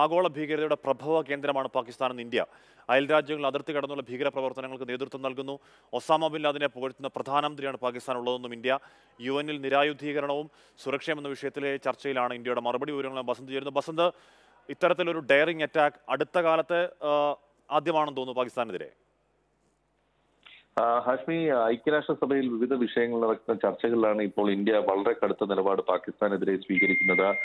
ആഗോള ഭീകരതയുടെ പ്രഭവ കേന്ദ്രമാണ് പാകിസ്ഥാൻ എന്ന് ഇന്ത്യ അയൽ രാജ്യങ്ങൾ അതിർത്തി കടന്നുള്ള ഭീകര പ്രവർത്തനങ്ങൾക്ക് നേതൃത്വം നൽകുന്നു ഒസാമ ബിൻ ലാദിനെ പുകഴ്ത്തുന്ന പ്രധാനമന്ത്രിയാണ് പാകിസ്ഥാൻ ഉള്ളതെന്നും ഇന്ത്യ യു എനിൽ നിരായുധീകരണവും സുരക്ഷയും എന്ന വിഷയത്തിലെ ചർച്ചയിലാണ് ഇന്ത്യയുടെ മറുപടി വിവരങ്ങളും ബസന്ത് ചേരുന്നു ബസന്ത് ഇത്തരത്തിലൊരു ഡയറിംഗ് അറ്റാക്ക് അടുത്ത കാലത്ത് ആദ്യമാണെന്ന് തോന്നുന്നു പാകിസ്ഥാനെതിരെ ഹാഷ്മി ഐക്യരാഷ്ട്രസഭയിൽ വിവിധ വിഷയങ്ങളിൽ നടക്കുന്ന ചർച്ചകളിലാണ് ഇപ്പോൾ ഇന്ത്യ വളരെ കടുത്ത നിലപാട് പാകിസ്ഥാനെതിരെ സ്വീകരിക്കുന്നത്